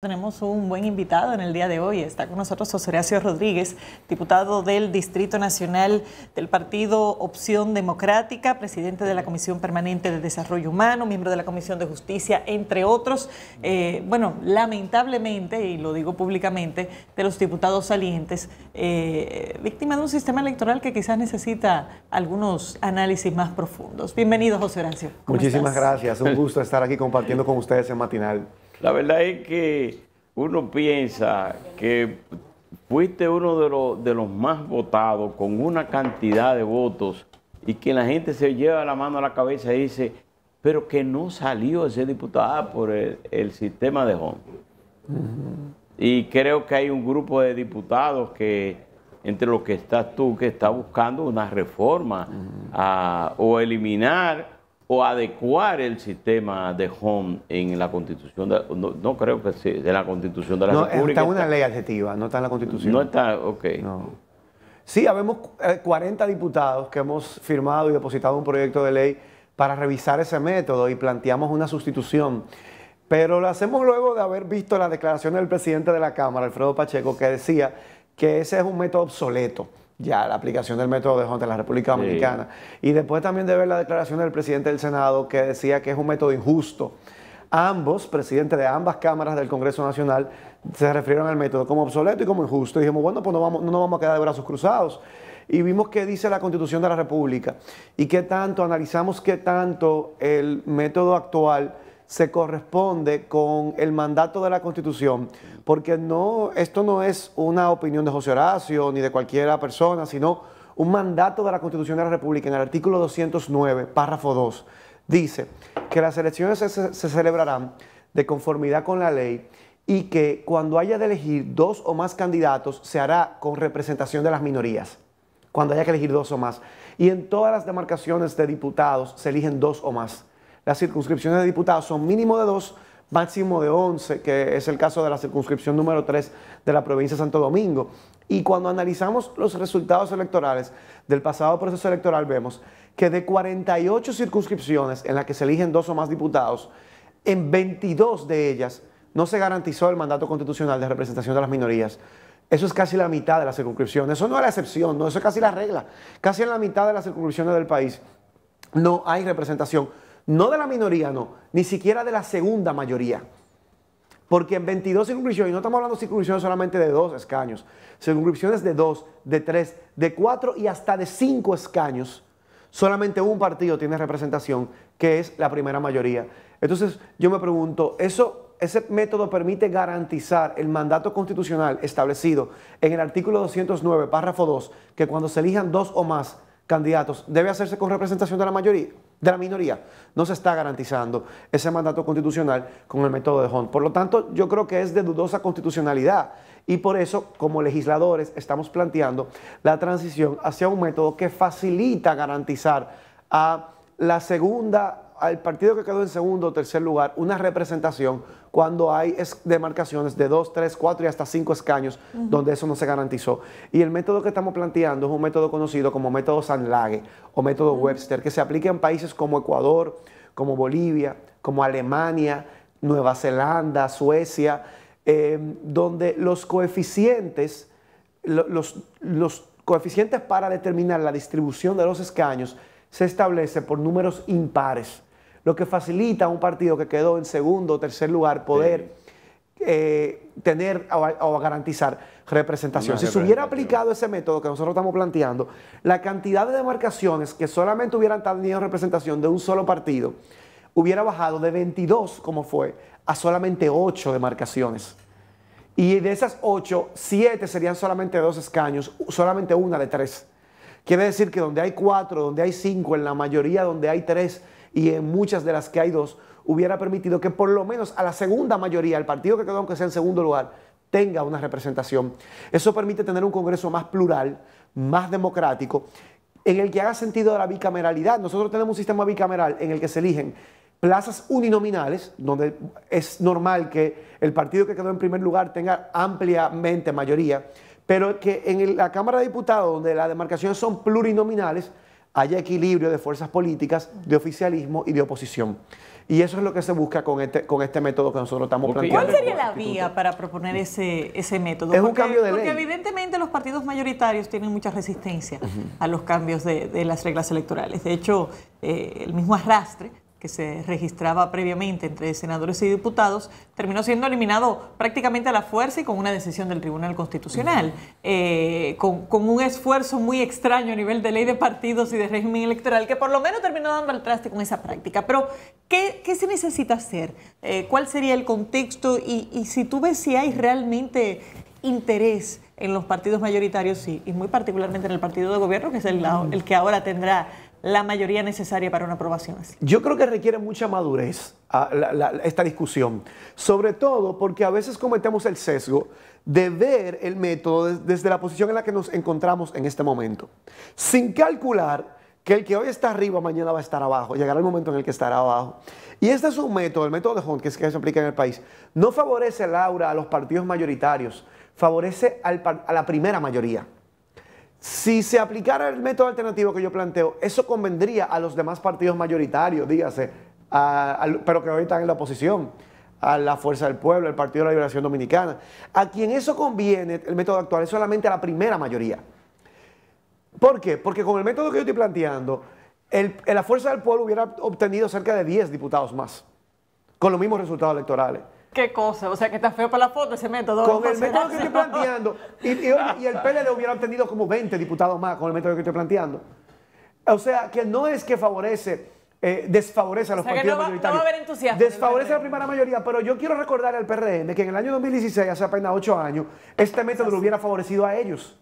Tenemos un buen invitado en el día de hoy. Está con nosotros José Horacio Rodríguez, diputado del Distrito Nacional del Partido Opción Democrática, presidente de la Comisión Permanente de Desarrollo Humano, miembro de la Comisión de Justicia, entre otros. Eh, bueno, lamentablemente, y lo digo públicamente, de los diputados salientes, eh, víctima de un sistema electoral que quizás necesita algunos análisis más profundos. Bienvenido, José Horacio. Muchísimas gracias. Un gusto estar aquí compartiendo con ustedes en matinal. La verdad es que uno piensa que fuiste uno de los, de los más votados con una cantidad de votos y que la gente se lleva la mano a la cabeza y dice, pero que no salió ese diputado por el, sistema de Home. Y creo que hay un grupo de diputados que, entre los que estás tú, que está buscando una reforma o eliminar o adecuar el sistema de home en la constitución, de, no, no, creo que sea de la constitución de la no, Está una ley adjetiva, no está en la constitución. No está, ok. Sí, habemos 40 eh, diputados que hemos firmado y depositado un proyecto de ley para revisar ese método y planteamos una sustitución. Pero lo hacemos luego de haber visto la declaración del presidente de la Cámara, Alfredo Pacheco, que decía que ese es un método obsoleto ya la aplicación del método de en la República Dominicana. Y después también de ver la declaración del presidente del Senado que decía que es un método injusto. Ambos, presidentes de ambas cámaras del Congreso Nacional, se refirieron al método como obsoleto y como injusto. Y dijimos, bueno, pues no, vamos, no nos vamos a quedar de brazos cruzados. Y vimos qué dice la Constitución de la República y qué tanto, analizamos qué tanto el método actual se corresponde con el mandato de la Constitución, porque no, esto no es una opinión de José Horacio ni de cualquiera persona, sino un mandato de la Constitución de la República en el artículo 209, párrafo 2, dice que las elecciones se celebrarán de conformidad con la ley y que cuando haya de elegir dos o más candidatos se hará con representación de las minorías, cuando haya que elegir dos o más. Y en todas las demarcaciones de diputados se eligen dos o más. Las circunscripciones de diputados son mínimo de dos, máximo de once, que es el caso de la circunscripción número 3 de la provincia de Santo Domingo. Y cuando analizamos los resultados electorales del pasado proceso electoral, vemos que de 48 circunscripciones en las que se eligen dos o más diputados, en 22 de ellas no se garantizó el mandato constitucional de representación de las minorías. Eso es casi la mitad de las circunscripciones. Eso no es la excepción, no, eso es casi la regla. Casi en la mitad de las circunscripciones del país no hay representación no de la minoría, no, ni siquiera de la segunda mayoría. Porque en 22 circunscripciones, y no estamos hablando de circunscripciones solamente de dos escaños, circunscripciones de dos, de tres, de cuatro y hasta de cinco escaños, solamente un partido tiene representación, que es la primera mayoría. Entonces yo me pregunto, ¿eso, ese método permite garantizar el mandato constitucional establecido en el artículo 209, párrafo 2, que cuando se elijan dos o más candidatos debe hacerse con representación de la mayoría? de la minoría. No se está garantizando ese mandato constitucional con el método de Hunt. Por lo tanto, yo creo que es de dudosa constitucionalidad y por eso, como legisladores, estamos planteando la transición hacia un método que facilita garantizar a la segunda, al partido que quedó en segundo o tercer lugar, una representación cuando hay demarcaciones de 2, 3, 4 y hasta 5 escaños donde eso no se garantizó. Y el método que estamos planteando es un método conocido como método Sanlage o método Webster, que se aplica en países como Ecuador, como Bolivia, como Alemania, Nueva Zelanda, Suecia, em, donde los coeficientes, los, los coeficientes para determinar la distribución de los escaños se establece por números impares lo que facilita a un partido que quedó en segundo o tercer lugar poder eh, tener o, garantizar representación. si se hubiera aplicado ese método que nosotros estamos planteando, la cantidad de demarcaciones que solamente hubieran tenido representación de un solo partido hubiera bajado de 22, como fue, a solamente 8 demarcaciones. Y de esas 8, 7 serían solamente dos escaños, solamente una de tres. Quiere decir que donde hay cuatro, donde hay cinco, en la mayoría donde hay tres, y en muchas de las que hay dos, hubiera permitido que por lo menos a la segunda mayoría, el partido que quedó aunque sea en segundo lugar, tenga una representación. Eso permite tener un Congreso más plural, más democrático, en el que haga sentido la bicameralidad. Nosotros tenemos un sistema bicameral en el que se eligen plazas uninominales, donde es normal que el partido que quedó en primer lugar tenga ampliamente mayoría, pero que en la Cámara de Diputados, donde las demarcaciones son plurinominales, haya equilibrio de fuerzas políticas, de oficialismo y de oposición. Y eso es lo que se busca con este, con este método que nosotros estamos planteando. ¿Cuál sería la vía para proponer ese, ese método? Es porque, un cambio de ley. evidentemente los partidos mayoritarios tienen mucha resistencia a los cambios de, las reglas electorales. De hecho, eh, el mismo arrastre que se registraba previamente entre senadores y diputados, terminó siendo eliminado prácticamente a la fuerza y con una decisión del Tribunal Constitucional, eh, con, con, un esfuerzo muy extraño a nivel de ley de partidos y de régimen electoral, que por lo menos terminó dando al traste con esa práctica. Pero, ¿qué, qué se necesita hacer? Eh, ¿Cuál sería el contexto? Y, y, si tú ves si hay realmente interés en los partidos mayoritarios y, y muy particularmente en el partido de gobierno, que es el, el que ahora tendrá la mayoría necesaria para una aprobación así? Yo creo que requiere mucha madurez ah, esta discusión, sobre todo porque a veces cometemos el sesgo de ver el método desde la posición en la que nos encontramos en este momento, sin calcular que el que hoy está arriba mañana va a estar abajo, llegará el momento en el que estará abajo. Y este es un método, el método de Hunt, que, es, que se aplica en el país, no favorece, Laura, a los partidos mayoritarios, favorece a la primera mayoría. Si se aplicara el método alternativo que yo planteo, eso convendría a los demás partidos mayoritarios, dígase, pero que hoy están en la oposición, a la Fuerza del Pueblo, al Partido de la Liberación Dominicana. A quien eso conviene, el método actual, es solamente a la primera mayoría. ¿Por qué? Porque con el método que yo estoy planteando, la Fuerza del Pueblo hubiera obtenido cerca de 10 diputados más, con los mismos resultados electorales. ¿Qué cosa? O sea, que está feo para la foto ese método. Con el método que estoy planteando. Y, el PLD hubiera obtenido como 20 diputados más con el método que estoy planteando. O sea, que no es que favorece, eh, desfavorece a los no va, a haber entusiasmo. Desfavorece a la primera mayoría, pero yo quiero recordar al PRM que en el año 2016, hace apenas 8 años, este método lo hubiera favorecido a ellos.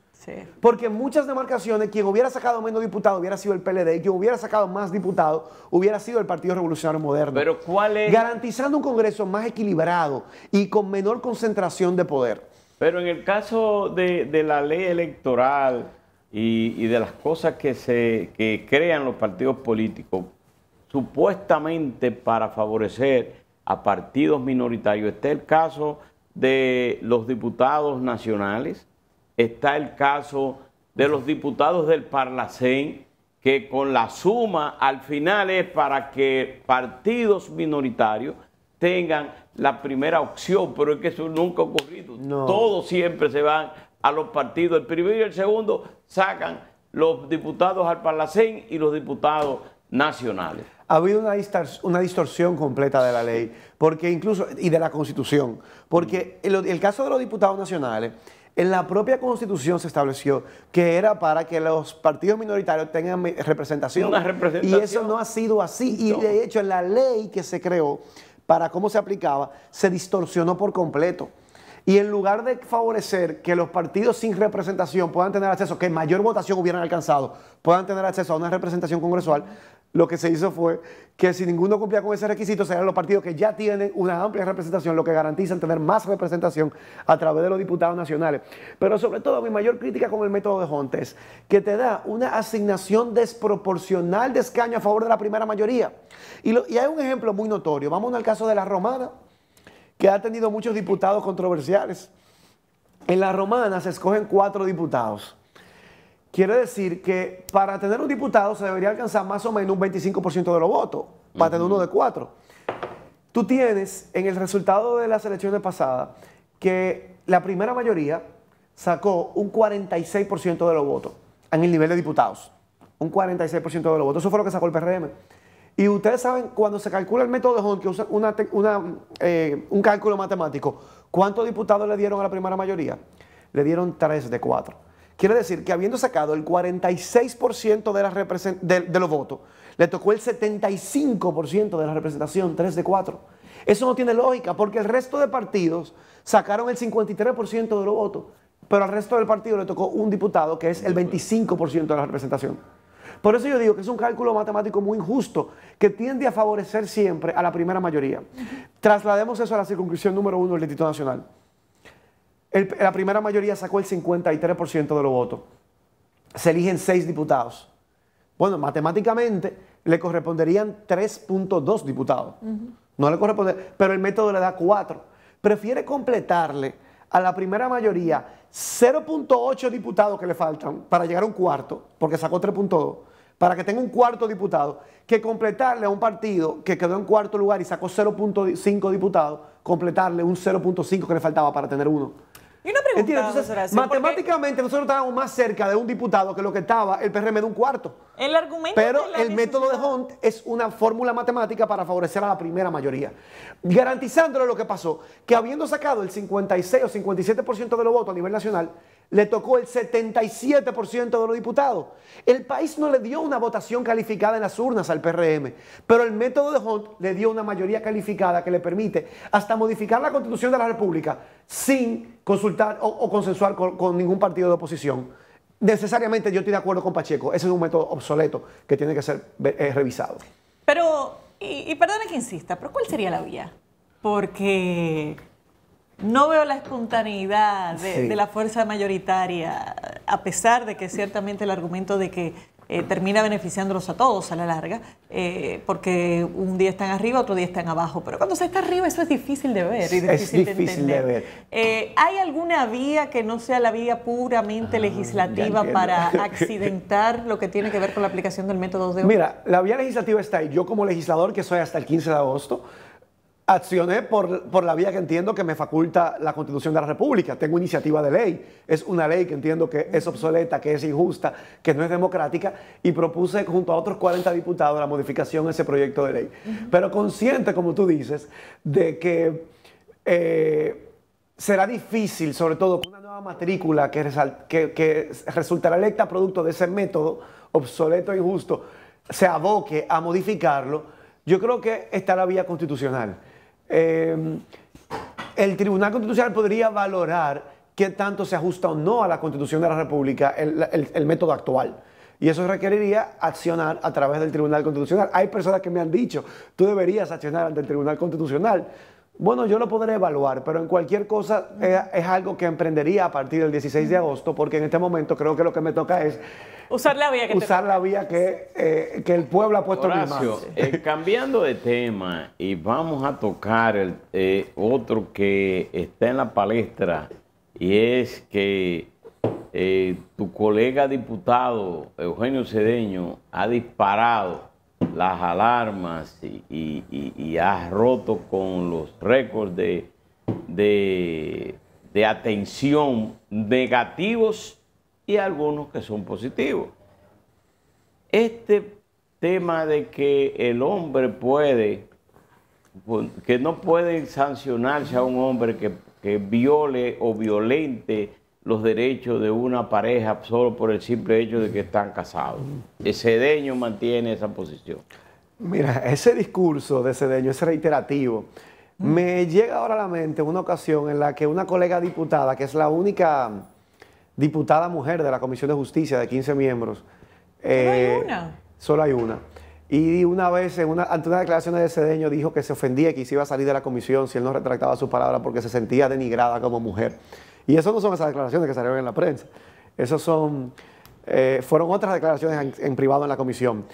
Porque en muchas demarcaciones, quien hubiera sacado menos diputados hubiera sido el PLD, y quien hubiera sacado más diputados hubiera sido el Partido Revolucionario Moderno. Pero ¿cuál es? Garantizando un Congreso más equilibrado y con menor concentración de poder. Pero en el caso de, la ley electoral y, de las cosas que, se, que crean los partidos políticos, supuestamente para favorecer a partidos minoritarios, está el caso de los diputados nacionales está el caso de los diputados del Parlacén, que con la suma al final es para que partidos minoritarios tengan la primera opción, pero es que eso nunca ha ocurrido. No. Todos siempre se van a los partidos. El primero y el segundo sacan los diputados al Parlacén y los diputados nacionales. Ha habido una, distorsión, completa de la ley, porque incluso, y de la Constitución, porque el caso de los diputados nacionales en la propia constitución se estableció que era para que los partidos minoritarios tengan representación. Y eso no ha sido así. Y de hecho, la ley que se creó para cómo se aplicaba se distorsionó por completo. Y en lugar de favorecer que los partidos sin representación puedan tener acceso, que mayor votación hubieran alcanzado, puedan tener acceso a una representación congresual, lo que se hizo fue que si ninguno cumplía con ese requisito, serán los partidos que ya tienen una amplia representación, lo que garantizan tener más representación a través de los diputados nacionales. Pero sobre todo, mi mayor crítica con el método de Jontes, que te da una asignación desproporcional de escaño a favor de la primera mayoría. Y, y hay un ejemplo muy notorio. Vamos al caso de la Romana, que ha tenido muchos diputados controversiales. En la Romana se escogen cuatro diputados. Quiere decir que para tener un diputado se debería alcanzar más o menos un 25% de los votos, para tener uno de cuatro. Tú tienes en el resultado de las elecciones pasadas que la primera mayoría sacó un 46% de los votos en el nivel de diputados. Un 46% de los votos. Eso fue lo que sacó el PRM. Y ustedes saben, cuando se calcula el método de que usa eh, un cálculo matemático, ¿cuántos diputados le dieron a la primera mayoría? Le dieron tres de cuatro. Quiere decir que habiendo sacado el 46% de, de, los votos, le tocó el 75% de la representación, 3 de 4. Eso no tiene lógica porque el resto de partidos sacaron el 53% de los votos, pero al resto del partido le tocó un diputado que es el 25% de la representación. Por eso yo digo que es un cálculo matemático muy injusto que tiende a favorecer siempre a la primera mayoría. Traslademos eso a la circunscripción número uno del Instituto Nacional la primera mayoría sacó el 53% de los votos. Se eligen seis diputados. Bueno, matemáticamente le corresponderían 3.2 diputados. No le corresponde, pero el método le da 4. Prefiere completarle a la primera mayoría 0.8 diputados que le faltan para llegar a un cuarto, porque sacó 3.2, para que tenga un cuarto diputado, que completarle a un partido que quedó en cuarto lugar y sacó 0.5 diputados, completarle un 0.5 que le faltaba para tener uno. Y una pregunta, matemáticamente nosotros estábamos más cerca de un diputado que lo que estaba el PRM de un cuarto. El argumento Pero el método de Hunt es una fórmula matemática para favorecer a la primera mayoría. Garantizándole lo que pasó, que habiendo sacado el 56 o 57% de los votos a nivel nacional, le tocó el 77% de los diputados. El país no le dio una votación calificada en las urnas al PRM, pero el método de Hunt le dio una mayoría calificada que le permite hasta modificar la constitución de la República sin consultar o, consensuar con, ningún partido de oposición. Necesariamente yo estoy de acuerdo con Pacheco, ese es un método obsoleto que tiene que ser eh, revisado. Pero, y, y perdone que insista, pero ¿cuál sería la vía? Porque no veo la espontaneidad de, la fuerza mayoritaria, a pesar de que ciertamente el argumento de que eh, termina beneficiándolos a todos a la larga, eh, porque un día están arriba, otro día están abajo. Pero cuando se está arriba, eso es difícil de ver. Y difícil es difícil de, entender. ver. Eh, ¿Hay alguna vía que no sea la vía puramente ah, legislativa para accidentar lo que tiene que ver con la aplicación del método de... Mira, la vía legislativa está ahí. Yo como legislador, que soy hasta el 15 de agosto, accioné por, la vía que entiendo que me faculta la Constitución de la República. Tengo iniciativa de ley. Es una ley que entiendo que es obsoleta, que es injusta, que no es democrática y propuse junto a otros 40 diputados la modificación de ese proyecto de ley. Pero consciente, como tú dices, de que eh, será difícil, sobre todo con una nueva matrícula que, que resultará electa producto de ese método obsoleto e injusto, se aboque a modificarlo. Yo creo que está la vía constitucional. Em, el Tribunal Constitucional podría valorar qué tanto se ajusta o no a la Constitución de la República el, método actual. Y eso requeriría accionar a través del Tribunal Constitucional. Hay personas que me han dicho, tú deberías accionar ante el Tribunal Constitucional. Bueno, yo lo podré evaluar, pero en cualquier cosa es, eh, es algo que emprendería a partir del 16 de agosto, porque en este momento creo que lo que me toca es usar la vía que, la vía eh, que, el pueblo ha puesto en eh, cambiando de tema, y vamos a tocar eh, otro que está en la palestra, y es que eh, tu colega diputado Eugenio Cedeño ha disparado las alarmas y, ha roto con los récords de atención negativos y algunos que son positivos. Este tema de que el hombre puede, que no puede sancionarse a un hombre que, viole o violente los derechos de una pareja solo por el simple hecho de que están casados. Cedeño mantiene esa posición. Mira, ese discurso de Cedeño es reiterativo. Me llega ahora a la mente una ocasión en la que una colega diputada, que es la única diputada mujer de la Comisión de Justicia de 15 miembros. solo hay eh, una. Solo hay una. Y una vez, ante una declaración de Cedeño, dijo que se ofendía y que se iba a salir de la comisión si él no retractaba su palabra porque se sentía denigrada como mujer. Y eso no son esas declaraciones que salieron en la prensa. Esas son, eh, fueron otras declaraciones en, privado en la comisión.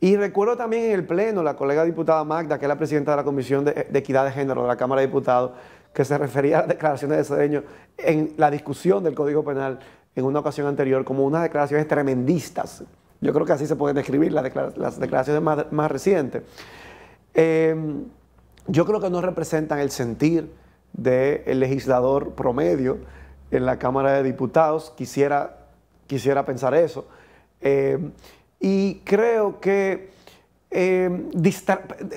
Y recuerdo también en el Pleno, la colega diputada Magda, que es la presidenta de la Comisión de, de Equidad de Género de la Cámara de Diputados, que se refería a las declaraciones de Cedeño en la discusión del Código Penal en una ocasión anterior como unas declaraciones tremendistas. Yo creo que así se pueden describir las, declaraciones más, más recientes. Em, yo creo que no representan el sentir del legislador promedio en la Cámara de Diputados. Quisiera, quisiera pensar eso. Em, y creo que Em,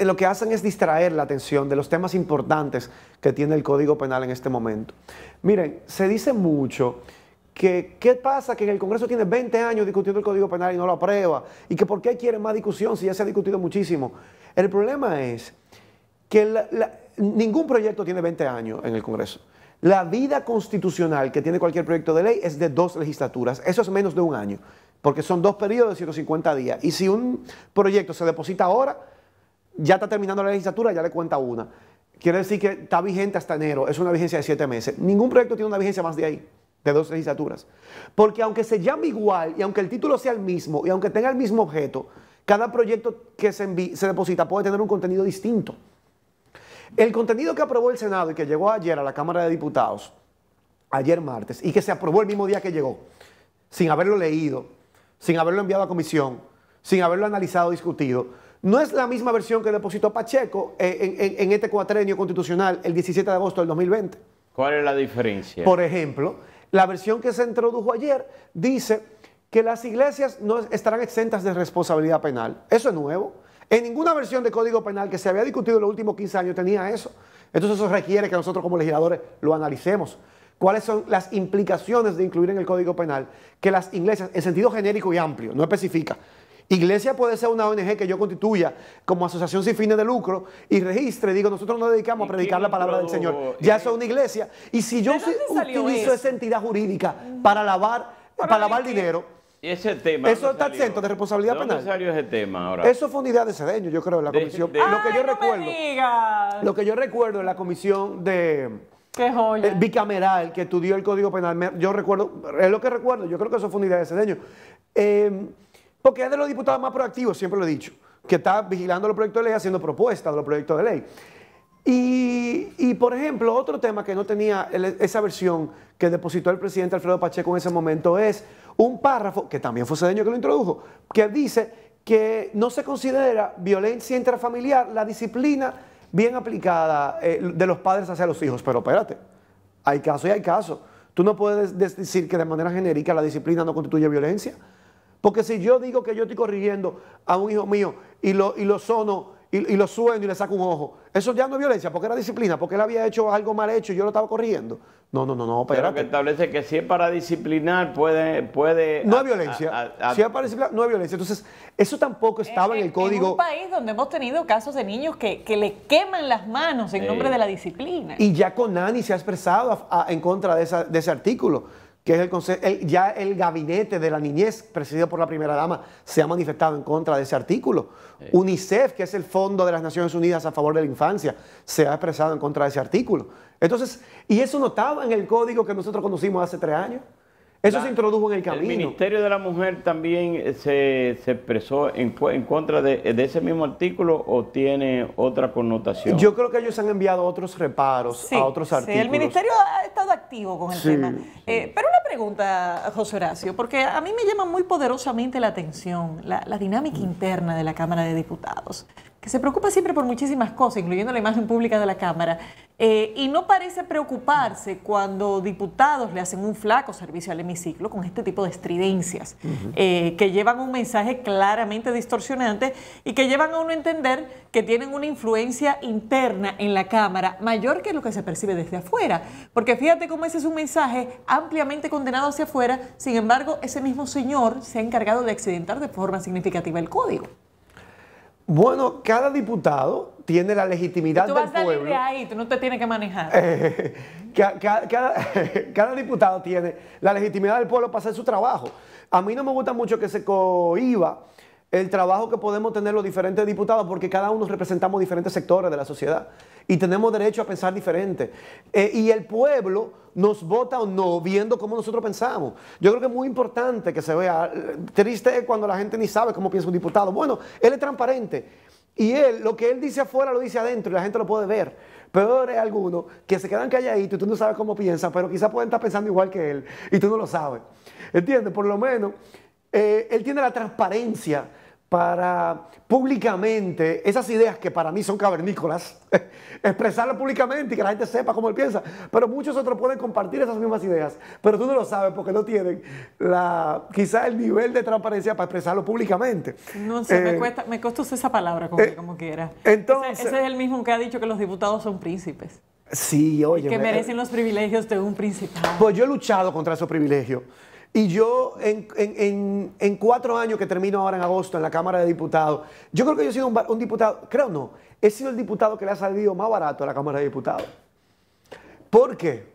lo que hacen es distraer la atención de los temas importantes que tiene el Código Penal en este momento. Miren, se dice mucho que qué pasa que en el Congreso tiene 20 años discutiendo el Código Penal y no lo aprueba, y que por qué quieren más discusión si ya se ha discutido muchísimo. El problema es que ningún proyecto tiene 20 años en el Congreso. La vida constitucional que tiene cualquier proyecto de ley es de dos legislaturas, eso es menos de un año porque son dos periodos de 150 días. Y si un proyecto se deposita ahora, ya está terminando la legislatura, ya le cuenta una. Quiere decir que está vigente hasta enero, es una vigencia de siete meses. Ningún proyecto tiene una vigencia más de ahí, de dos legislaturas. Porque aunque se llame igual y aunque el título sea el mismo y aunque tenga el mismo objeto, cada proyecto que se, se deposita puede tener un contenido distinto. El contenido que aprobó el Senado y que llegó ayer a la Cámara de Diputados, ayer martes, y que se aprobó el mismo día que llegó, sin haberlo leído, sin haberlo enviado a comisión, sin haberlo analizado, discutido, no es la misma versión que depositó Pacheco en, este cuatrenio constitucional el 17 de agosto del 2020. ¿Cuál es la diferencia? Por ejemplo, la versión que se introdujo ayer dice que las iglesias no estarán exentas de responsabilidad penal. Eso es nuevo. En ninguna versión de Código Penal que se había discutido en los últimos 15 años tenía eso. Entonces eso requiere que nosotros como legisladores lo analicemos cuáles son las implicaciones de incluir en el Código Penal que las iglesias, en sentido genérico y amplio, no especifica. Iglesia puede ser una ONG que yo constituya como asociación sin fines de lucro y registre, digo, nosotros nos dedicamos a predicar la palabra del Señor. Ya eso es una iglesia. Y si yo utilizo esa entidad jurídica para lavar, para, lavar dinero, ese tema? Eso está exento de responsabilidad penal. salió ese tema ahora? Eso fue una idea de cedeño, yo creo, en la comisión. lo que yo recuerdo. Lo que yo recuerdo en la comisión de Qué joya. El bicameral, que estudió el Código Penal. Yo recuerdo, es lo que recuerdo, yo creo que eso fue una idea de Cedeño. Em, porque es de los diputados más proactivos, siempre lo he dicho, que está vigilando los proyectos de ley, haciendo propuestas de los proyectos de ley. Y, por ejemplo, otro tema que no tenía esa versión que depositó el presidente Alfredo Pacheco en ese momento es un párrafo, que también fue Cedeño que lo introdujo, que dice que no se considera violencia intrafamiliar la disciplina bien aplicada eh, de los padres hacia los hijos, pero espérate, hay caso y hay caso. Tú no puedes decir que de manera genérica la disciplina no constituye violencia. Porque si yo digo que yo estoy corrigiendo a un hijo mío y lo, y lo sono y, lo sueno y le saco un ojo. Eso ya no es violencia, porque era disciplina, porque él había hecho algo mal hecho y yo lo estaba corriendo. No, no, no, no, Pero que establece que si es para disciplinar, puede... puede no es violencia. si es para disciplinar, no es violencia. Entonces, eso tampoco estaba en, el eh, código... En un país donde hemos tenido casos de niños que, que le queman las manos en nombre de la disciplina. Y ya Conani se ha expresado en contra de, de ese artículo que es el, ya el gabinete de la niñez presidido por la primera dama se ha manifestado en contra de ese artículo. UNICEF, que es el fondo de las Naciones Unidas a favor de la infancia, se ha expresado en contra de ese artículo. Entonces, y eso no en el código que nosotros conocimos hace tres años. Eso se introdujo en el camino. El Ministerio de la Mujer también eh, se, expresó en, contra de, ese mismo artículo o tiene otra connotación. Yo creo que ellos han enviado otros reparos a otros artículos. sí, el Ministerio ha estado activo con el tema. Eh, pero una pregunta, José Horacio, porque a mí me llama muy poderosamente la atención la dinámica interna de la Cámara de Diputados que se preocupa siempre por muchísimas cosas, incluyendo la imagen pública de la Cámara, eh, y no parece preocuparse cuando diputados le hacen un flaco servicio al hemiciclo con este tipo de estridencias, eh, que llevan un mensaje claramente distorsionante y que llevan a uno a entender que tienen una influencia interna en la Cámara mayor que lo que se percibe desde afuera. Porque fíjate cómo ese es un mensaje ampliamente condenado hacia afuera, sin embargo, ese mismo señor se ha encargado de accidentar de forma significativa el código. Bueno, cada diputado tiene la legitimidad del pueblo. Tú vas a salir de ahí, tú no te tienes que manejar. cada, cada, diputado tiene la legitimidad del pueblo para hacer su trabajo. A mí no me gusta mucho que se cohiba el trabajo que podemos tener los diferentes diputados, porque cada uno representamos diferentes sectores de la sociedad y tenemos derecho a pensar diferente. Eh, y el pueblo nos vota o no, viendo cómo nosotros pensamos. Yo creo que es muy importante que se vea. Triste es cuando la gente ni sabe cómo piensa un diputado. Bueno, él es transparente. Y él, lo que él dice afuera, lo dice adentro y la gente lo puede ver. Pero hay algunos que se quedan calladitos y tú no sabes cómo piensa, pero quizás pueden estar pensando igual que él y tú no lo sabes. ¿Entiendes? Por lo menos, eh, él tiene la transparencia para públicamente esas ideas que para mí son cavernícolas, expresarlas públicamente y que la gente sepa cómo él piensa. Pero muchos otros pueden compartir esas mismas ideas, pero tú no lo sabes porque no tienen la, quizá el nivel de transparencia para expresarlo públicamente. No sé, me, eh, cuesta, me esa palabra como, eh, quiera. Entonces, ese, es el mismo que ha dicho que los diputados son príncipes. Sí, oye. Que merecen eh, los privilegios de un príncipe. Pues yo he luchado contra esos privilegios. Y yo, en, cuatro años que termino ahora en agosto en la Cámara de Diputados, yo creo que yo he sido un, diputado, creo no, he sido el diputado que le ha salido más barato a la Cámara de Diputados. ¿Por qué?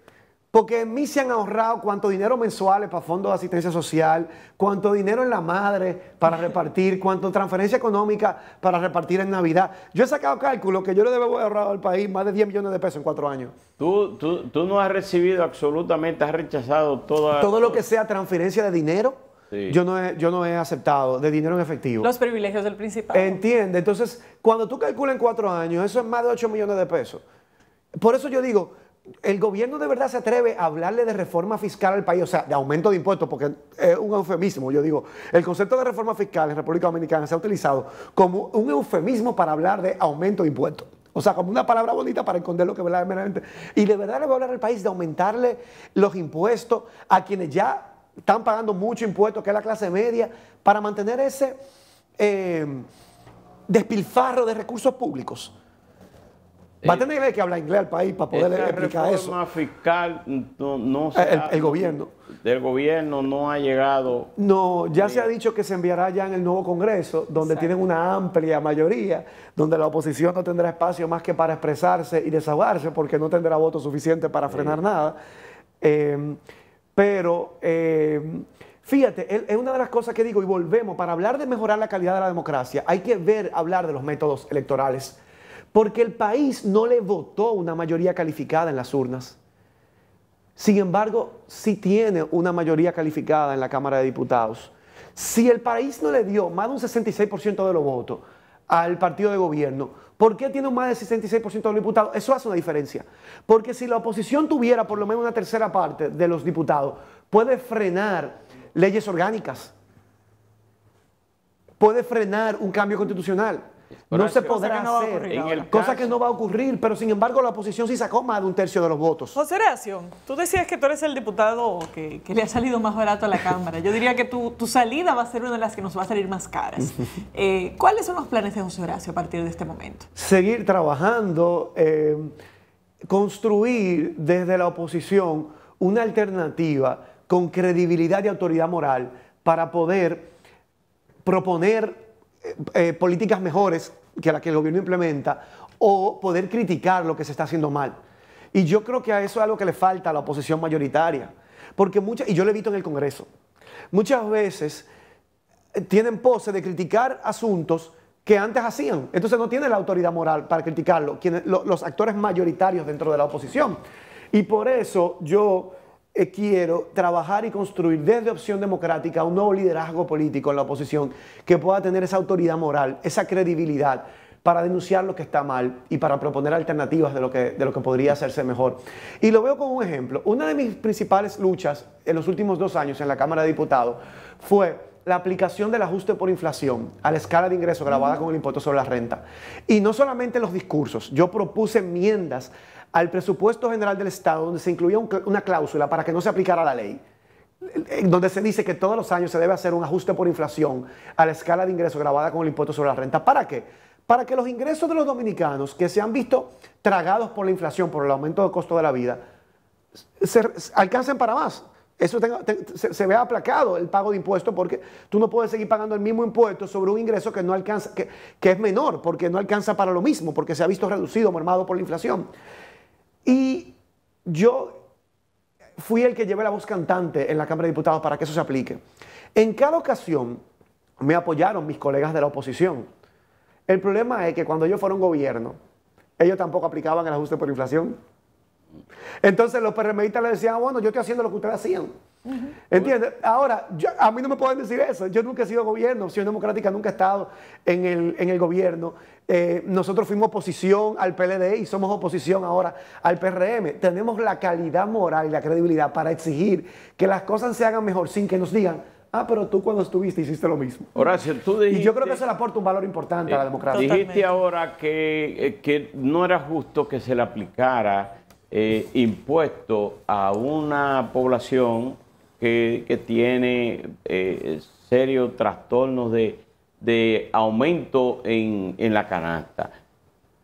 Porque en mí se han ahorrado cuánto dinero mensuales para fondos de asistencia social, cuánto dinero en la madre para repartir, cuánto transferencia económica para repartir en Navidad. Yo he sacado cálculos que yo le debo ahorrado al país más de 10 millones de pesos en cuatro años. Tú, no has recibido absolutamente, has rechazado toda... Todo lo que sea transferencia de dinero. Yo, no yo no he aceptado de dinero en efectivo. Los privilegios del principal. Entiende. Entonces, cuando tú calculas en cuatro años, eso es más de 8 millones de pesos. Por eso yo digo, el gobierno de verdad se atreve a hablarle de reforma fiscal al país, o sea, de aumento de impuestos, porque es un eufemismo, yo digo, el concepto de reforma fiscal en República Dominicana se ha utilizado como un eufemismo para hablar de aumento de impuestos. O sea, como una palabra bonita para esconder lo que verdaderamente... Y de verdad le va a hablar al país de aumentarle los impuestos a quienes ya están pagando mucho impuesto, que es la clase media, para mantener ese eh, despilfarro de recursos públicos. Va a tener que hablar inglés al país para poder explicar eso. fiscal no, eh, se el, el, gobierno. Del gobierno no ha llegado. No, ya se ha dicho que se enviará ya en el nuevo Congreso, donde tienen una amplia mayoría, donde la oposición no tendrá espacio más que para expresarse y desahogarse, porque no tendrá voto suficiente para frenar nada. Em, pero em, fíjate, es una de las cosas que digo, y volvemos, para hablar de mejorar la calidad de la democracia, hay que ver, hablar de los métodos electorales porque el país no le votó una mayoría calificada en las urnas. Sin embargo, sí tiene una mayoría calificada en la Cámara de Diputados. Si el país no le dio más de un 66% de los votos al partido de gobierno, ¿por qué tiene más del 66% de los diputados? Eso hace una diferencia. Porque si la oposición tuviera por lo menos una tercera parte de los diputados, puede frenar leyes orgánicas, puede frenar un cambio constitucional no se podrá hacer, cosa que no va a ocurrir, pero sin embargo la oposición sí sacó más de un tercio de los votos. José Horacio, tú decías que tú eres el diputado que, le ha salido más barato a la Cámara. Yo diría que tu, salida va a ser una de las que nos va a salir más caras. Eh, ¿Cuáles son los planes de José Horacio a partir de este momento? Seguir trabajando, eh, construir desde la oposición una alternativa con credibilidad y autoridad moral para poder proponer eh, eh, políticas mejores que las que el gobierno implementa o poder criticar lo que se está haciendo mal. Y yo creo que a eso es algo que le falta a la oposición mayoritaria. Porque muchas, y yo lo he visto en el Congreso, muchas veces eh, tienen pose de criticar asuntos que antes hacían. Entonces no tienen la autoridad moral para criticarlo, los actores mayoritarios dentro de la oposición. Y por eso yo eh, quiero trabajar y construir desde Opción Democrática un nuevo liderazgo político en la oposición que pueda tener esa autoridad moral, esa credibilidad para denunciar lo que está mal y para proponer alternativas de lo que, de lo que podría hacerse mejor. Y lo veo como un ejemplo. Una de mis principales luchas en los últimos dos años en la Cámara de Diputados fue la aplicación del ajuste por inflación a la escala de ingreso grabada con el impuesto sobre la renta. Y no solamente los discursos, yo propuse enmiendas al presupuesto general del Estado donde se incluía una cláusula para que no se aplicara la ley donde se dice que todos los años se debe hacer un ajuste por inflación a la escala de ingreso grabada con el impuesto sobre la renta. ¿Para qué? Para que los ingresos de los dominicanos que se han visto tragados por la inflación, por el aumento del costo de la vida, se alcancen para más eso se, ve aplacado el pago de impuestos porque tú no puedes seguir pagando el mismo impuesto sobre un ingreso que no alcanza, que, es menor, porque no alcanza para lo mismo, porque se ha visto reducido, mermado por la inflación. Y yo fui el que llevé la voz cantante en la Cámara de Diputados para que eso se aplique. En cada ocasión me apoyaron mis colegas de la oposición. El problema es que cuando ellos fueron gobierno, ellos tampoco aplicaban el ajuste por inflación. Entonces los PRMistas le decían, ah, bueno, yo estoy haciendo lo que ustedes hacían. Ahora, a mí no me pueden decir eso. Yo nunca he sido gobierno, Opción Democrática nunca he estado en el, gobierno. Eh, nosotros fuimos oposición al PLD y somos oposición ahora al PRM. Tenemos la calidad moral y la credibilidad para exigir que las cosas se hagan mejor sin que nos digan, ah, pero tú cuando estuviste hiciste lo mismo. Y yo creo que eso le aporta un valor importante a la eh, democracia. Dijiste ahora que, eh, que no era justo que se le aplicara eh, impuesto a una población que, tiene eh, serios trastornos de, aumento en, la canasta.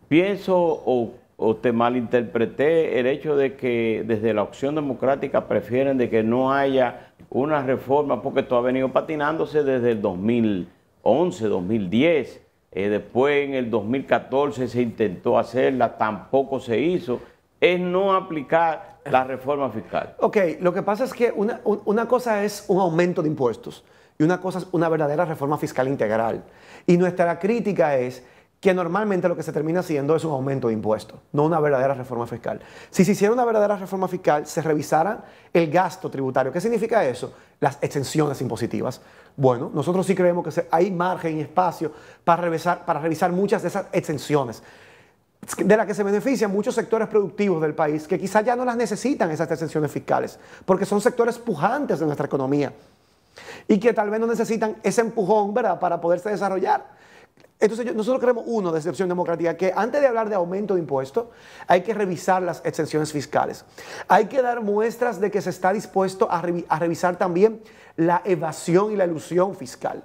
Pienso o, o, te malinterpreté el hecho de que desde la opción democrática prefieren de que no haya una reforma porque esto ha venido patinándose desde el 2011, 2010. Eh, después en el 2014 se intentó hacerla, tampoco se hizo es no aplicar la reforma fiscal. Ok, lo que pasa es que una, una cosa es un aumento de impuestos y una cosa es una verdadera reforma fiscal integral. Y nuestra crítica es que normalmente lo que se termina haciendo es un aumento de impuestos, no una verdadera reforma fiscal. Si se hiciera una verdadera reforma fiscal, se revisara el gasto tributario. ¿Qué significa eso? Las exenciones impositivas. Bueno, nosotros sí creemos que hay margen y espacio para revisar, para revisar muchas de esas exenciones de la que se benefician muchos sectores productivos del país, que quizás ya no las necesitan esas exenciones fiscales, porque son sectores pujantes de nuestra economía y que tal vez no necesitan ese empujón ¿verdad? para poderse desarrollar. Entonces nosotros creemos uno de excepción Democrática, que antes de hablar de aumento de impuestos, hay que revisar las exenciones fiscales. Hay que dar muestras de que se está dispuesto a, revisar también la evasión y la ilusión fiscal.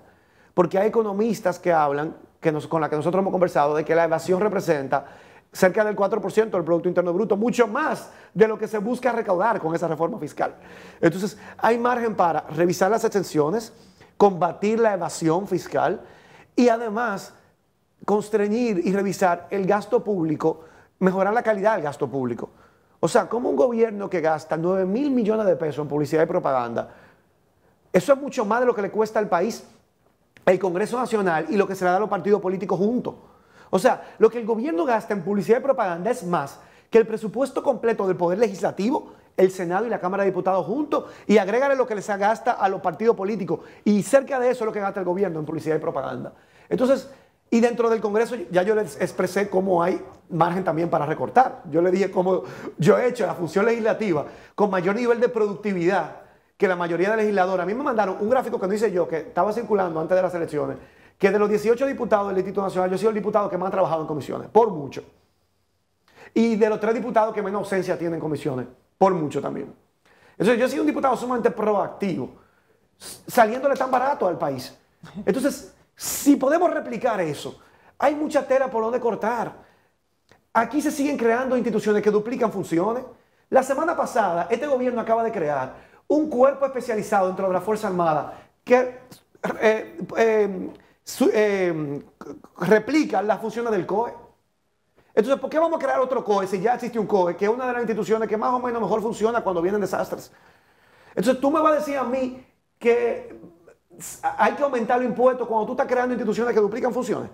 Porque hay economistas que hablan, que con la que nosotros hemos conversado, de que la evasión representa cerca del 4% del Producto Interno Bruto, mucho más de lo que se busca recaudar con esa reforma fiscal. Entonces, hay margen para revisar las exenciones, combatir la evasión fiscal y además constreñir y revisar el gasto público, mejorar la calidad del gasto público. O sea, como un gobierno que gasta 9 mil millones de pesos en publicidad y propaganda, eso es mucho más de lo que le cuesta al país el Congreso Nacional y lo que se le da a los partidos políticos juntos. O sea, lo que el gobierno gasta en publicidad y propaganda es más que el presupuesto completo del Poder Legislativo, el Senado y la Cámara de Diputados juntos, y agrégale lo que les gasta a los partidos políticos. Y cerca de eso es lo que gasta el gobierno en publicidad y propaganda. Entonces, y dentro del Congreso ya yo les expresé cómo hay margen también para recortar. Yo le dije cómo yo he hecho la función legislativa con mayor nivel de productividad que la mayoría de legisladores. A mí me mandaron un gráfico que no hice yo, que estaba circulando antes de las elecciones, que de los 18 diputados del Instituto Nacional, yo soy el diputado que más ha trabajado en comisiones, por mucho. Y de los tres diputados que menos ausencia tienen en comisiones, por mucho también. Entonces, yo he sido un diputado sumamente proactivo, saliéndole tan barato al país. Entonces, si podemos replicar eso, hay mucha tela por donde cortar. Aquí se siguen creando instituciones que duplican funciones. La semana pasada, este gobierno acaba de crear un cuerpo especializado dentro de la Fuerza Armada que eh, eh, Em, replica las funciones del COE. Entonces, ¿por qué vamos a crear otro COE si ya existe un COE, que es una de las instituciones que más o menos mejor funciona cuando vienen desastres? Entonces, tú me vas a decir a mí que hay que aumentar los impuestos cuando tú estás creando instituciones que duplican funciones.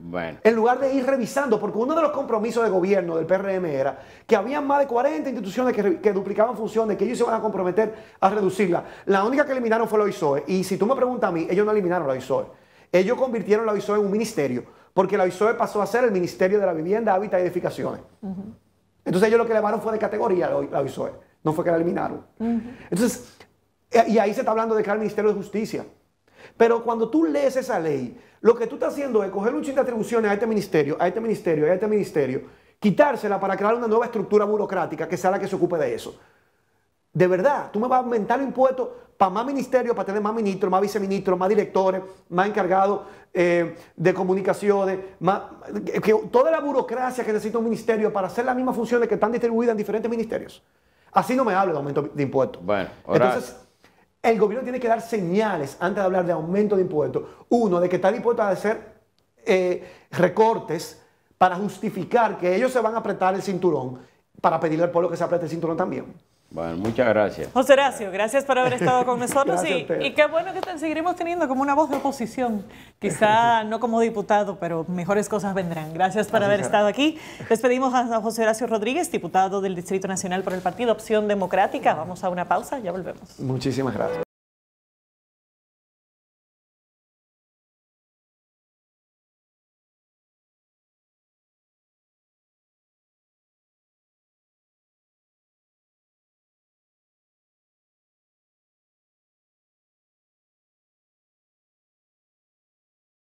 Bueno. En lugar de ir revisando, porque uno de los compromisos de gobierno del PRM era que había más de 40 instituciones que, duplicaban funciones, que ellos se van a comprometer a reducirla. La única que eliminaron fue la ISOE. Y si tú me preguntas a mí, ellos no eliminaron la ISOE. Ellos convirtieron la OISOE en un ministerio, porque la OISOE pasó a ser el Ministerio de la Vivienda, Hábitat y Edificaciones. Entonces ellos lo que elevaron fue de categoría la OISOE, no fue que la eliminaron. Entonces, eh, y ahí se está hablando de crear el Ministerio de Justicia. Pero cuando tú lees esa ley, lo que tú estás haciendo es coger un chiste de atribuciones a este ministerio, a este ministerio, a este ministerio, quitársela para crear una nueva estructura burocrática que sea la que se ocupe de eso. De verdad, tú me vas a aumentar el impuesto para más ministerios, para tener más ministros, más viceministros, más directores, más encargados eh, de comunicaciones, más, que, toda la burocracia que necesita un ministerio para hacer las mismas funciones que están distribuidas en diferentes ministerios. Así no me hablo de aumento de impuestos. Bueno, entonces el gobierno tiene que dar señales antes de hablar de aumento de impuestos. Uno, de que está dispuesto a hacer eh, recortes para justificar que ellos se van a apretar el cinturón para pedirle al pueblo que se apriete el cinturón también. Bueno, muchas gracias. José Horacio, gracias por haber estado con nosotros y, qué bueno que te seguiremos teniendo como una voz de oposición, quizá no como diputado, pero mejores cosas vendrán. Gracias por haber estado aquí. Despedimos a José Horacio Rodríguez, diputado del Distrito Nacional por el Partido Opción Democrática. Vamos a una pausa, ya volvemos. Muchísimas gracias.